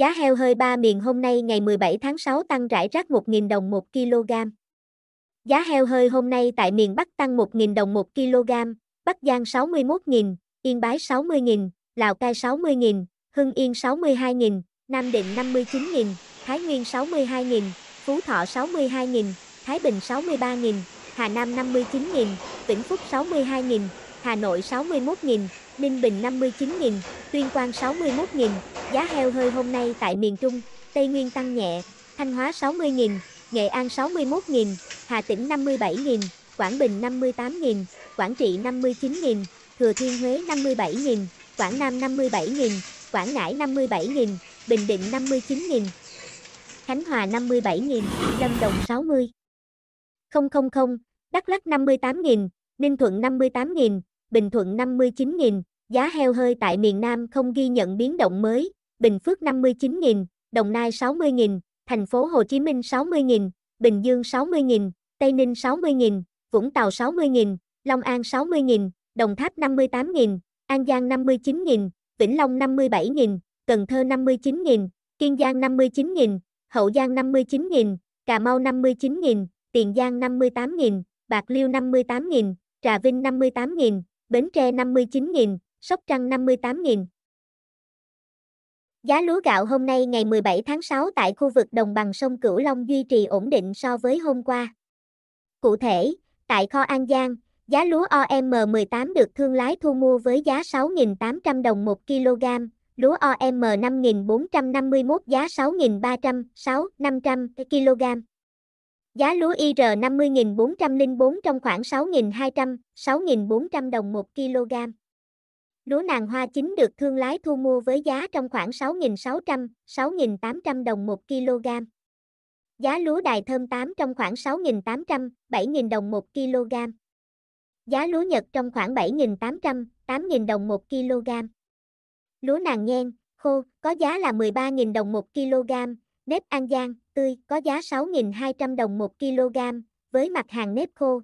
Giá heo hơi ba miền hôm nay ngày 17 tháng 6 tăng rải rác 1.000 đồng 1 kg. Giá heo hơi hôm nay tại miền Bắc tăng 1.000 đồng 1 kg, Bắc Giang 61.000, Yên Bái 60.000, Lào Cai 60.000, Hưng Yên 62.000, Nam Định 59.000, Thái Nguyên 62.000, Phú Thọ 62.000, Thái Bình 63.000, Hà Nam 59.000, Vĩnh Phúc 62.000, Hà Nội 61.000, Ninh Bình 59.000, Tuyên Quang 61.000, giá heo hơi hôm nay tại miền Trung, Tây Nguyên tăng nhẹ, Thanh Hóa 60.000, Nghệ An 61.000, Hà Tĩnh 57.000, Quảng Bình 58.000, Quảng Trị 59.000, Thừa Thiên Huế 57.000, Quảng Nam 57.000, Quảng Ngãi 57.000, Bình Định 59.000, Khánh Hòa 57.000, Lâm Đồng 60. 000, Đắk Lắk 58.000, Ninh Thuận 58.000, Bình Thuận 59.000, giá heo hơi tại miền Nam không ghi nhận biến động mới, Bình Phước 59.000, Đồng Nai 60.000, thành phố Hồ Chí Minh 60.000, Bình Dương 60.000, Tây Ninh 60.000, Vũng Tàu 60.000, Long An 60.000, Đồng Tháp 58.000, An Giang 59.000, Vĩnh Long 57.000, Cần Thơ 59.000, Kiên Giang 59.000, Hậu Giang 59.000, Cà Mau 59.000, Tiền Giang 58.000, Bạc Liêu 58.000, Trà Vinh 58.000, Bến Tre 59.000, Sóc Trăng 58.000. Giá lúa gạo hôm nay ngày 17 tháng 6 tại khu vực đồng bằng sông Cửu Long duy trì ổn định so với hôm qua. Cụ thể, tại kho An Giang, giá lúa OM18 được thương lái thu mua với giá 6.800 đồng 1 kg, lúa OM 5451 giá 6.300, 6.500 kg. Giá lúa IR 50.404 trong khoảng 6.200, 6.400 đồng 1 kg. Lúa nàng hoa chính được thương lái thu mua với giá trong khoảng 6.600, 6.800 đồng 1 kg. Giá lúa đài thơm 8 trong khoảng 6.800, 7.000 đồng 1 kg. Giá lúa nhật trong khoảng 7.800, 8.000 đồng 1 kg. Lúa nàng nhen, khô, có giá là 13.000 đồng 1 kg, nếp An Giang, tươi, có giá 6.200 đồng 1 kg, với mặt hàng nếp khô.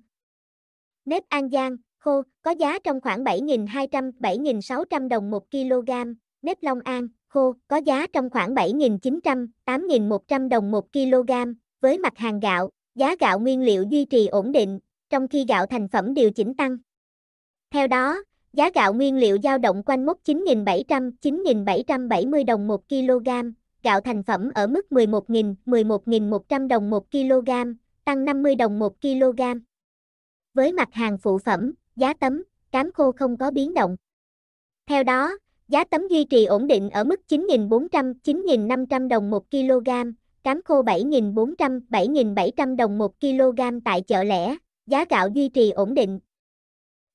Nếp An Giang, khô, có giá trong khoảng 7.200-7.600 đồng 1 kg, nếp Long An, khô, có giá trong khoảng 7.900-8.100 đồng 1 kg, với mặt hàng gạo, giá gạo nguyên liệu duy trì ổn định, trong khi gạo thành phẩm điều chỉnh tăng. Theo đó, giá gạo nguyên liệu dao động quanh mốc 9.700-9.770 đồng 1 kg, gạo thành phẩm ở mức 11.000, 11.100 đồng 1 kg, tăng 50 đồng 1 kg. Với mặt hàng phụ phẩm, giá tấm, cám khô không có biến động. Theo đó, giá tấm duy trì ổn định ở mức 9.400-9.500 đồng 1 kg, cám khô 7.400-7.700 đồng 1 kg tại chợ lẻ, giá gạo duy trì ổn định.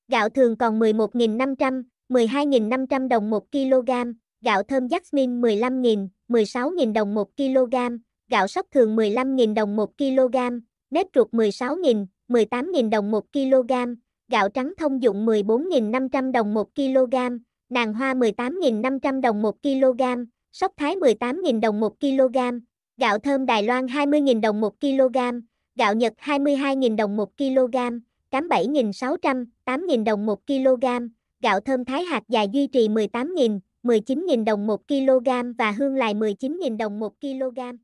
Gạo thường còn 11.500, 12.500 đồng 1 kg, gạo thơm Jasmine 15.000, 16.000 đồng 1 kg, gạo sóc thường 15.000 đồng 1 kg, nếp ruột 16.000, 18.000 đồng 1 kg, gạo trắng thông dụng 14.500 đồng 1 kg, nàng hoa 18.500 đồng 1 kg, sóc thái 18.000 đồng 1 kg, gạo thơm Đài Loan 20.000 đồng 1 kg, gạo Nhật 22.000 đồng 1 kg, cám 7.600, 8.000 đồng 1 kg, gạo thơm Thái hạt dài duy trì 18.000, 19.000 đồng 1 kg và hương lài 19.000 đồng 1 kg.